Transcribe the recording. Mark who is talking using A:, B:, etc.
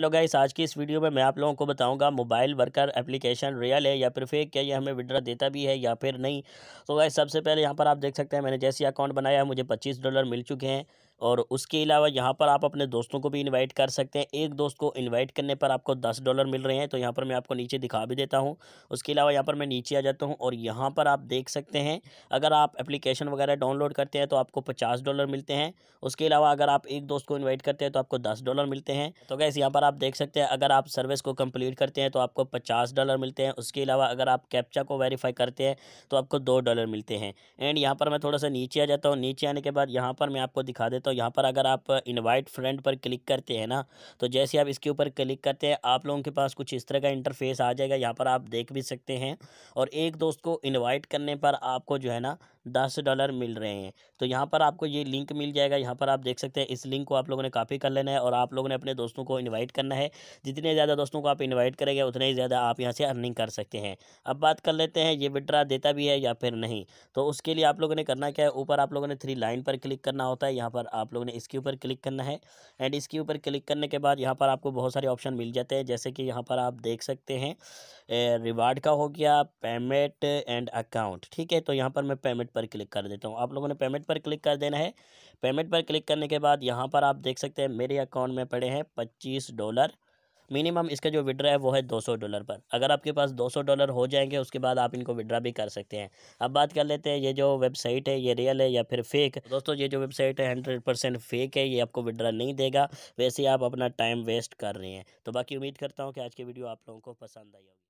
A: hello guys आज की इस वीडियो में मैं आप लोगों को बताऊंगा मोबाइल वर्कर एप्लीकेशन रियल है या फिर फेक क्या ये हमें विड्रा देता भी है या फिर नहीं तो गाइस सबसे पहले यहाँ पर आप देख सकते हैं मैंने जैसे अकाउंट बनाया है मुझे पच्चीस डॉलर मिल चुके हैं और उसके अलावा यहाँ पर आप अपने दोस्तों को भी इन्वाइट कर सकते हैं एक दोस्त को इन्वाइट करने पर आपको दस डॉलर मिल रहे हैं तो यहाँ पर मैं आपको नीचे दिखा भी देता हूँ उसके अलावा यहाँ पर मैं नीचे आ जाता हूँ और यहाँ पर आप देख सकते हैं अगर आप एप्लीकेशन वगैरह डाउनलोड करते हैं तो आपको पचास डॉलर मिलते हैं उसके अलावा अगर आप एक दोस्त को इन्वाइट करते हैं तो आपको दस डॉलर मिलते हैं तो कैसे यहाँ पर आप देख सकते हैं अगर आप सर्विस को कम्प्लीट करते हैं तो आपको पचास डॉलर मिलते हैं उसके अलावा अगर आप कैप्चा को वेरीफाई करते हैं तो आपको दो डॉलर मिलते हैं एंड यहाँ पर मैं थोड़ा सा नीचे आ जाता हूँ नीचे आने के बाद यहाँ पर मैं आपको दिखा देता हूँ तो यहाँ पर अगर आप इनवाइट फ्रेंड पर क्लिक करते हैं ना तो जैसे आप इसके ऊपर क्लिक करते हैं आप लोगों के पास कुछ इस तरह का इंटरफेस आ जाएगा यहाँ पर आप देख भी सकते हैं और एक दोस्त को इन्वाइट करने पर आपको जो है ना दस डॉलर मिल रहे हैं तो यहाँ पर आपको ये लिंक मिल जाएगा यहाँ पर आप देख सकते हैं इस लिंक को आप लोगों ने कॉपी कर लेना है और आप लोगों ने अपने दोस्तों को इन्वाइट करना है जितने ज़्यादा दोस्तों को आप इन्वाइट करेंगे उतने ही ज़्यादा आप यहाँ से अर्निंग कर सकते हैं अब बात कर लेते हैं ये विड्रा देता भी है या फिर नहीं तो उसके लिए आप लोगों ने करना क्या है ऊपर आप लोगों ने थ्री लाइन पर क्लिक करना होता है यहाँ पर आप लोगों ने इसके ऊपर क्लिक करना है एंड इसके ऊपर क्लिक करने के बाद यहाँ पर आपको बहुत सारे ऑप्शन मिल जाते हैं जैसे कि यहाँ पर आप देख सकते हैं रिवार्ड का हो गया पेमेंट एंड अकाउंट ठीक है तो यहाँ पर मैं पेमेंट पेमेंट पर क्लिक कर देता हूँ आप लोगों ने पेमेंट पर क्लिक कर देना है पेमेंट पर क्लिक करने के बाद यहाँ पर आप देख सकते हैं मेरे अकाउंट में पड़े हैं पच्चीस डॉलर मिनिमम इसका जो विड्रा है वो है 200 डॉलर पर अगर आपके पास 200 डॉलर हो जाएंगे उसके बाद आप इनको विड्रा भी कर सकते हैं अब बात कर लेते हैं ये जो वेबसाइट है ये रियल है या फिर फेक दोस्तों ये जो वेबसाइट है हंड्रेड परसेंट फेक है ये आपको विड्रा नहीं देगा वैसे आप अपना टाइम वेस्ट कर रहे हैं तो बाकी उम्मीद करता हूँ कि आज की वीडियो आप लोगों को पसंद आई